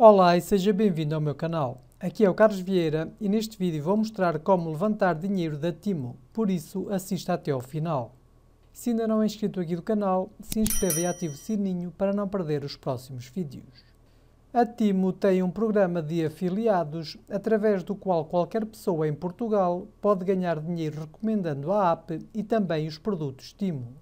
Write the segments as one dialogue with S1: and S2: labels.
S1: Olá e seja bem-vindo ao meu canal. Aqui é o Carlos Vieira e neste vídeo vou mostrar como levantar dinheiro da Timo, por isso assista até ao final. Se ainda não é inscrito aqui do canal, se inscreva e ative o sininho para não perder os próximos vídeos. A Timo tem um programa de afiliados através do qual qualquer pessoa em Portugal pode ganhar dinheiro recomendando a app e também os produtos Timo.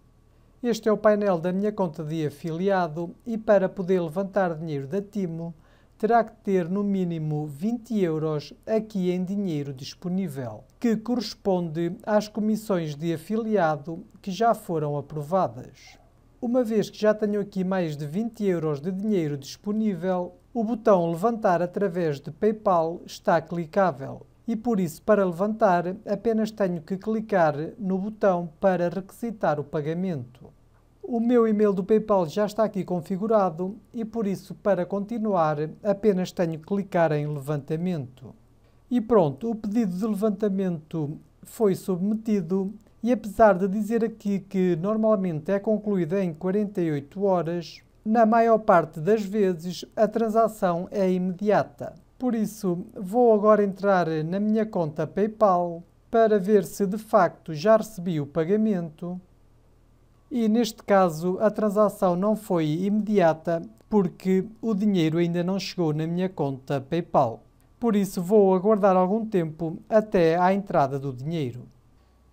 S1: Este é o painel da minha conta de afiliado e para poder levantar dinheiro da Timo, terá que ter no mínimo 20 euros aqui em dinheiro disponível, que corresponde às comissões de afiliado que já foram aprovadas. Uma vez que já tenho aqui mais de 20 euros de dinheiro disponível, o botão Levantar através de PayPal está clicável e por isso, para levantar, apenas tenho que clicar no botão para requisitar o pagamento. O meu e-mail do PayPal já está aqui configurado e por isso, para continuar, apenas tenho que clicar em levantamento. E pronto, o pedido de levantamento foi submetido e apesar de dizer aqui que normalmente é concluído em 48 horas, na maior parte das vezes a transação é imediata. Por isso, vou agora entrar na minha conta PayPal para ver se de facto já recebi o pagamento e neste caso a transação não foi imediata porque o dinheiro ainda não chegou na minha conta PayPal. Por isso vou aguardar algum tempo até à entrada do dinheiro.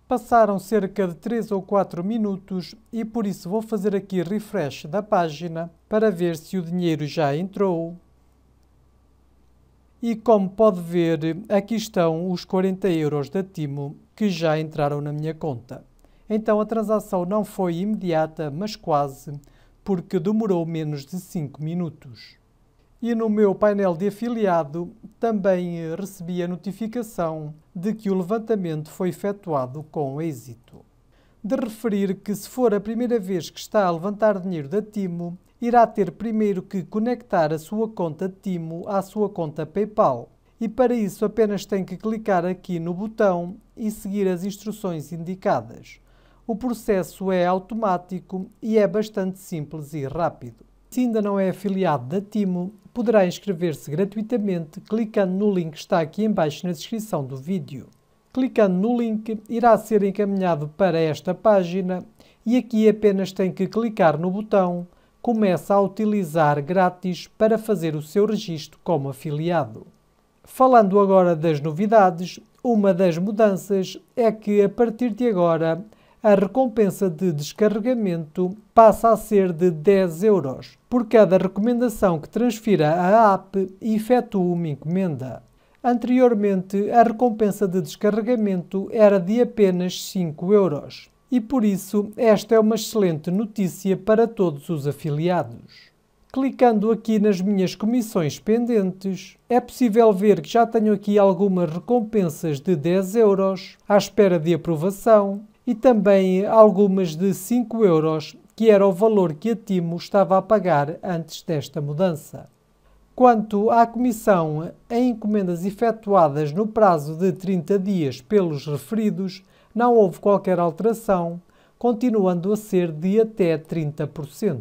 S1: Passaram cerca de 3 ou 4 minutos e por isso vou fazer aqui refresh da página para ver se o dinheiro já entrou. E como pode ver, aqui estão os 40 euros da Timo que já entraram na minha conta. Então a transação não foi imediata, mas quase, porque demorou menos de 5 minutos. E no meu painel de afiliado também eh, recebi a notificação de que o levantamento foi efetuado com êxito. De referir que, se for a primeira vez que está a levantar dinheiro da Timo, irá ter primeiro que conectar a sua conta Timo à sua conta PayPal. E para isso apenas tem que clicar aqui no botão e seguir as instruções indicadas. O processo é automático e é bastante simples e rápido. Se ainda não é afiliado da Timo, poderá inscrever-se gratuitamente clicando no link que está aqui embaixo na descrição do vídeo. Clicando no link, irá ser encaminhado para esta página e aqui apenas tem que clicar no botão Começa a utilizar grátis para fazer o seu registro como afiliado. Falando agora das novidades, uma das mudanças é que a partir de agora a recompensa de descarregamento passa a ser de 10 euros por cada recomendação que transfira a app e efetua uma encomenda. Anteriormente, a recompensa de descarregamento era de apenas 5 euros e por isso esta é uma excelente notícia para todos os afiliados. Clicando aqui nas minhas comissões pendentes, é possível ver que já tenho aqui algumas recompensas de 10 euros à espera de aprovação e também algumas de 5 euros, que era o valor que a Timo estava a pagar antes desta mudança. Quanto à comissão em encomendas efetuadas no prazo de 30 dias pelos referidos, não houve qualquer alteração, continuando a ser de até 30%.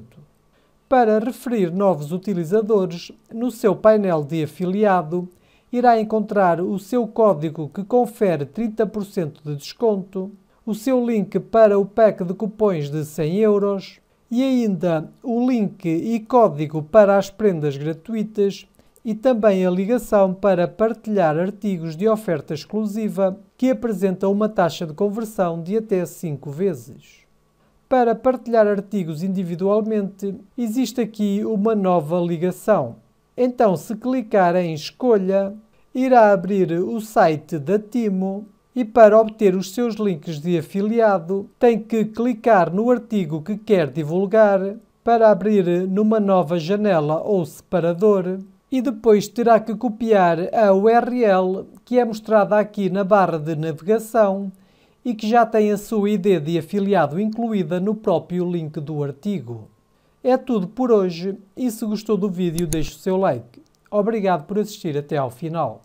S1: Para referir novos utilizadores, no seu painel de afiliado, irá encontrar o seu código que confere 30% de desconto o seu link para o pack de cupons de 100 euros e ainda o link e código para as prendas gratuitas e também a ligação para partilhar artigos de oferta exclusiva que apresentam uma taxa de conversão de até 5 vezes. Para partilhar artigos individualmente, existe aqui uma nova ligação. Então, se clicar em Escolha, irá abrir o site da Timo e para obter os seus links de afiliado, tem que clicar no artigo que quer divulgar para abrir numa nova janela ou separador e depois terá que copiar a URL que é mostrada aqui na barra de navegação e que já tem a sua ID de afiliado incluída no próprio link do artigo. É tudo por hoje e se gostou do vídeo deixe o seu like. Obrigado por assistir até ao final.